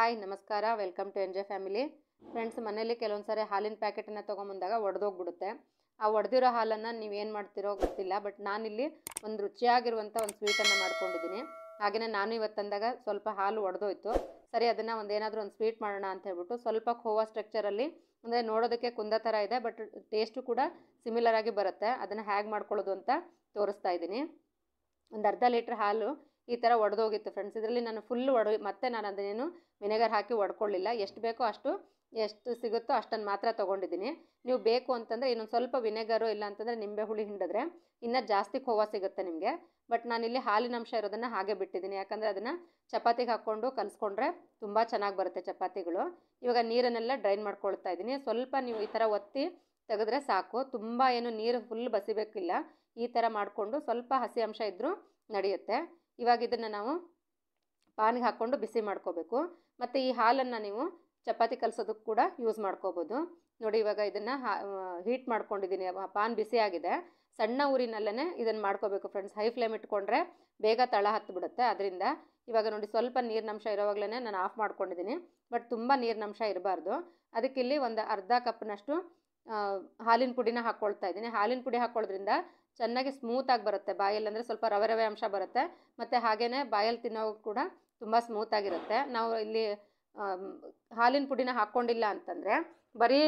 hi ನಮಸ್ಕಾರ welcome to N J family friends ಮನೇಲಿ ಕೆಲವೊಂದು ಸಾರಿ ಹಾಲಿನ ಪ್ಯಾಕೆಟನ್ನು ತೊಗೊಂಬಂದಾಗ ಒಡೆದೋಗ್ಬಿಡುತ್ತೆ ಆ ಒಡೆದಿರೋ ಹಾಲನ್ನು ನೀವೇನು ಮಾಡ್ತಿರೋ ಗೊತ್ತಿಲ್ಲ ಬಟ್ ನಾನಿಲ್ಲಿ ಒಂದು ರುಚಿಯಾಗಿರುವಂಥ ಒಂದು ಸ್ವೀಟನ್ನು ಮಾಡ್ಕೊಂಡಿದ್ದೀನಿ ಹಾಗೆಯೇ ನಾನು ಇವತ್ತು ಅಂದಾಗ ಸ್ವಲ್ಪ ಹಾಲು ಒಡೆದೋಯ್ತು ಸರಿ ಅದನ್ನು ಒಂದು ಏನಾದರೂ ಒಂದು ಸ್ವೀಟ್ ಮಾಡೋಣ ಅಂತ ಹೇಳ್ಬಿಟ್ಟು ಸ್ವಲ್ಪ ಖೋವಾ ಸ್ಟ್ರಕ್ಚರಲ್ಲಿ ಅಂದರೆ ನೋಡೋದಕ್ಕೆ ಕುಂದ ಥರ ಇದೆ ಬಟ್ ಟೇಸ್ಟು ಕೂಡ ಸಿಮಿಲರಾಗಿ ಬರುತ್ತೆ ಅದನ್ನು ಹ್ಯಾಗ್ ಮಾಡ್ಕೊಳ್ಳೋದು ಅಂತ ತೋರಿಸ್ತಾ ಇದ್ದೀನಿ ಒಂದು ಅರ್ಧ ಲೀಟ್ರ್ ಹಾಲು ಈ ಥರ ಒಡೆದೋಗಿತ್ತು ಫ್ರೆಂಡ್ಸ್ ಇದರಲ್ಲಿ ನಾನು ಫುಲ್ ಒಡೆ ಮತ್ತೆ ನಾನು ಅದನ್ನೇನು ವಿನೆಗರ್ ಹಾಕಿ ಒಡ್ಕೊಳ್ಳಿಲ್ಲ ಎಷ್ಟು ಬೇಕೋ ಅಷ್ಟು ಎಷ್ಟು ಸಿಗುತ್ತೋ ಅಷ್ಟನ್ನು ಮಾತ್ರ ತೊಗೊಂಡಿದ್ದೀನಿ ನೀವು ಬೇಕು ಅಂತಂದರೆ ಇನ್ನೊಂದು ಸ್ವಲ್ಪ ವಿನೆಗರು ಇಲ್ಲ ಅಂತಂದರೆ ನಿಂಬೆ ಹುಳಿ ಹಿಂಡಿದ್ರೆ ಇನ್ನೂ ಜಾಸ್ತಿ ಖೋವಾ ಸಿಗುತ್ತೆ ನಿಮಗೆ ಬಟ್ ನಾನಿಲ್ಲಿ ಹಾಲಿನ ಅಂಶ ಇರೋದನ್ನು ಹಾಗೆ ಬಿಟ್ಟಿದ್ದೀನಿ ಯಾಕಂದರೆ ಅದನ್ನು ಚಪಾತಿಗೆ ಹಾಕ್ಕೊಂಡು ಕಲಿಸ್ಕೊಂಡ್ರೆ ತುಂಬ ಚೆನ್ನಾಗಿ ಬರುತ್ತೆ ಚಪಾತಿಗಳು ಇವಾಗ ನೀರನ್ನೆಲ್ಲ ಡ್ರೈನ್ ಮಾಡ್ಕೊಳ್ತಾ ಇದ್ದೀನಿ ಸ್ವಲ್ಪ ನೀವು ಈ ಥರ ಒತ್ತಿ ತೆಗೆದ್ರೆ ಸಾಕು ತುಂಬ ಏನು ನೀರು ಫುಲ್ ಬಸಿಬೇಕಿಲ್ಲ ಈ ಥರ ಮಾಡಿಕೊಂಡು ಸ್ವಲ್ಪ ಹಸಿ ಅಂಶ ಇದ್ದರೂ ನಡೆಯುತ್ತೆ ಇವಾಗ ಇದನ್ನು ನಾವು ಪಾನಿಗೆ ಹಾಕ್ಕೊಂಡು ಬಿಸಿ ಮಾಡ್ಕೋಬೇಕು ಮತ್ತು ಈ ಹಾಲನ್ನು ನೀವು ಚಪಾತಿ ಕಲಸೋದಕ್ಕೆ ಕೂಡ ಯೂಸ್ ಮಾಡ್ಕೋಬೋದು ನೋಡಿ ಇವಾಗ ಇದನ್ನು ಹೀಟ್ ಮಾಡ್ಕೊಂಡಿದ್ದೀನಿ ಪಾನ್ ಬಿಸಿ ಆಗಿದೆ ಸಣ್ಣ ಊರಿನಲ್ಲೇ ಇದನ್ನು ಮಾಡ್ಕೋಬೇಕು ಫ್ರೆಂಡ್ಸ್ ಹೈ ಫ್ಲೇಮ್ ಇಟ್ಕೊಂಡ್ರೆ ಬೇಗ ತಳ ಬಿಡುತ್ತೆ ಅದರಿಂದ ಇವಾಗ ನೋಡಿ ಸ್ವಲ್ಪ ನೀರಿನಂಶ ಇರೋವಾಗಲೇ ನಾನು ಆಫ್ ಮಾಡ್ಕೊಂಡಿದ್ದೀನಿ ಬಟ್ ತುಂಬ ನೀರಿನಂಶ ಇರಬಾರ್ದು ಅದಕ್ಕಿಲ್ಲಿ ಒಂದು ಅರ್ಧ ಕಪ್ನಷ್ಟು ಹಾಲಿನ ಪುಡಿನ ಹಾಕ್ಕೊಳ್ತಾ ಇದ್ದೀನಿ ಹಾಲಿನ ಪುಡಿ ಹಾಕ್ಕೊಳ್ಳೋದ್ರಿಂದ ಚೆನ್ನಾಗಿ ಸ್ಮೂತಾಗಿ ಬರುತ್ತೆ ಬಾಯಲ್ಲಿ ಅಂದರೆ ಸ್ವಲ್ಪ ರವೆ ರವೆ ಅಂಶ ಬರುತ್ತೆ ಮತ್ತು ಹಾಗೇ ಬಾಯಲ್ಲಿ ತಿನ್ನೋ ಕೂಡ ತುಂಬ ಸ್ಮೂತಾಗಿರುತ್ತೆ ನಾವು ಇಲ್ಲಿ ಹಾಲಿನ ಪುಡಿನ ಹಾಕ್ಕೊಂಡಿಲ್ಲ ಅಂತಂದರೆ ಬರೀ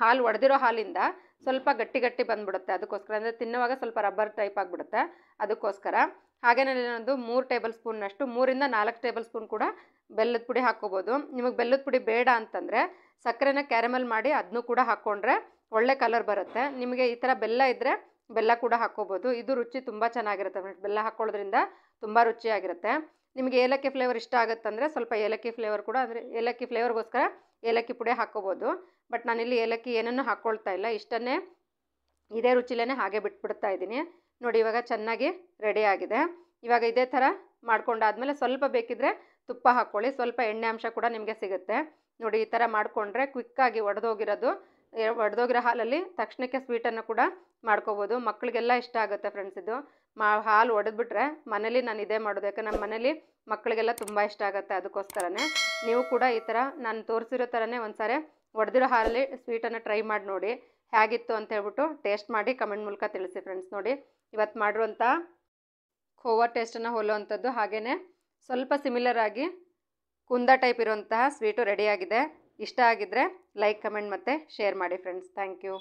ಹಾಲು ಒಡೆದಿರೋ ಹಾಲಿಂದ ಸ್ವಲ್ಪ ಗಟ್ಟಿ ಗಟ್ಟಿ ಬಂದುಬಿಡುತ್ತೆ ಅದಕ್ಕೋಸ್ಕರ ಅಂದರೆ ತಿನ್ನುವಾಗ ಸ್ವಲ್ಪ ರಬ್ಬರ್ ಟೈಪ್ ಆಗಿಬಿಡುತ್ತೆ ಅದಕ್ಕೋಸ್ಕರ ಹಾಗೆ ಒಂದು ಮೂರು ಟೇಬಲ್ ಸ್ಪೂನ್ನಷ್ಟು ಮೂರಿಂದ ನಾಲ್ಕು ಟೇಬಲ್ ಸ್ಪೂನ್ ಕೂಡ ಬೆಲ್ಲದ ಪುಡಿ ಹಾಕ್ಕೋಬೋದು ನಿಮಗೆ ಬೆಲ್ಲದ ಪುಡಿ ಬೇಡ ಅಂತಂದರೆ ಸಕ್ಕರೆನ ಕ್ಯಾರಮಲ್ ಮಾಡಿ ಅದನ್ನು ಕೂಡ ಹಾಕ್ಕೊಂಡ್ರೆ ಒಳ್ಳೆ ಕಲರ್ ಬರುತ್ತೆ ನಿಮಗೆ ಈ ಥರ ಬೆಲ್ಲ ಇದ್ದರೆ ಬೆಲ್ಲ ಕೂಡ ಹಾಕ್ಕೋಬೋದು ಇದು ರುಚಿ ತುಂಬ ಚೆನ್ನಾಗಿರುತ್ತೆ ಬೆಲ್ಲ ಹಾಕ್ಕೊಳ್ಳೋದ್ರಿಂದ ತುಂಬ ರುಚಿಯಾಗಿರುತ್ತೆ ನಿಮಗೆ ಏಲಕ್ಕಿ ಫ್ಲೇವರ್ ಇಷ್ಟ ಆಗುತ್ತಂದರೆ ಸ್ವಲ್ಪ ಏಲಕ್ಕಿ ಫ್ಲೇವರ್ ಕೂಡ ಅಂದರೆ ಏಲಕ್ಕಿ ಫ್ಲೇವರ್ಗೋಸ್ಕರ ಏಲಕ್ಕಿ ಪುಡಿ ಹಾಕ್ಕೋಬೋದು ಬಟ್ ನಾನಿಲ್ಲಿ ಏಲಕ್ಕಿ ಏನನ್ನೂ ಹಾಕ್ಕೊಳ್ತಾ ಇಲ್ಲ ಇಷ್ಟನ್ನೇ ಇದೇ ರುಚಿಲೇ ಹಾಗೆ ಬಿಟ್ಬಿಡ್ತಾ ಇದ್ದೀನಿ ನೋಡಿ ಇವಾಗ ಚೆನ್ನಾಗಿ ರೆಡಿ ಆಗಿದೆ ಇವಾಗ ಇದೇ ಥರ ಮಾಡ್ಕೊಂಡಾದ್ಮೇಲೆ ಸ್ವಲ್ಪ ಬೇಕಿದ್ರೆ ತುಪ್ಪ ಹಾಕ್ಕೊಳ್ಳಿ ಸ್ವಲ್ಪ ಎಣ್ಣೆ ಅಂಶ ಕೂಡ ನಿಮಗೆ ಸಿಗುತ್ತೆ ನೋಡಿ ಈ ಥರ ಮಾಡಿಕೊಂಡ್ರೆ ಕ್ವಿಕ್ಕಾಗಿ ಒಡೆದೋಗಿರೋದು ಒಡೆದೋಗಿರೋ ಹಾಲಲ್ಲಿ ತಕ್ಷಣಕ್ಕೆ ಸ್ವೀಟನ್ನು ಕೂಡ ಮಾಡ್ಕೋಬೋದು ಮಕ್ಕಳಿಗೆಲ್ಲ ಇಷ್ಟ ಆಗುತ್ತೆ ಫ್ರೆಂಡ್ಸ್ ಇದು ಮಾ ಹಾಲು ಒಡೆದ್ಬಿಟ್ರೆ ಮನೇಲಿ ನಾನು ಇದೇ ಮಾಡೋದು ಯಾಕೆ ನಮ್ಮ ಮನೇಲಿ ಮಕ್ಕಳಿಗೆಲ್ಲ ತುಂಬ ಇಷ್ಟ ಆಗುತ್ತೆ ಅದಕ್ಕೋಸ್ಕರನೇ ನೀವು ಕೂಡ ಈ ಥರ ನಾನು ತೋರಿಸಿರೋ ಥರನೇ ಒಂದು ಸಾರಿ ಒಡೆದಿರೋ ಹಾಲಲ್ಲಿ ಸ್ವೀಟನ್ನು ಟ್ರೈ ಮಾಡಿ ನೋಡಿ ಹೇಗಿತ್ತು ಅಂತ ಹೇಳ್ಬಿಟ್ಟು ಟೇಸ್ಟ್ ಮಾಡಿ ಕಮೆಂಟ್ ಮೂಲಕ ತಿಳಿಸಿ ಫ್ರೆಂಡ್ಸ್ ನೋಡಿ ಇವತ್ತು ಮಾಡಿರುವಂಥ ಖೋವಾ ಟೇಸ್ಟನ್ನು ಹೋಲುವಂಥದ್ದು ಹಾಗೆಯೇ ಸ್ವಲ್ಪ ಸಿಮಿಲರ್ ಆಗಿ ಕುಂದ ಟೈಪ್ ಇರುವಂತಹ ಸ್ವೀಟು ರೆಡಿಯಾಗಿದೆ ಇಷ್ಟ ಆಗಿದ್ದರೆ ಲೈಕ್ ಕಮೆಂಟ್ ಮತ್ತು ಶೇರ್ ಮಾಡಿ ಫ್ರೆಂಡ್ಸ್ ಥ್ಯಾಂಕ್ ಯು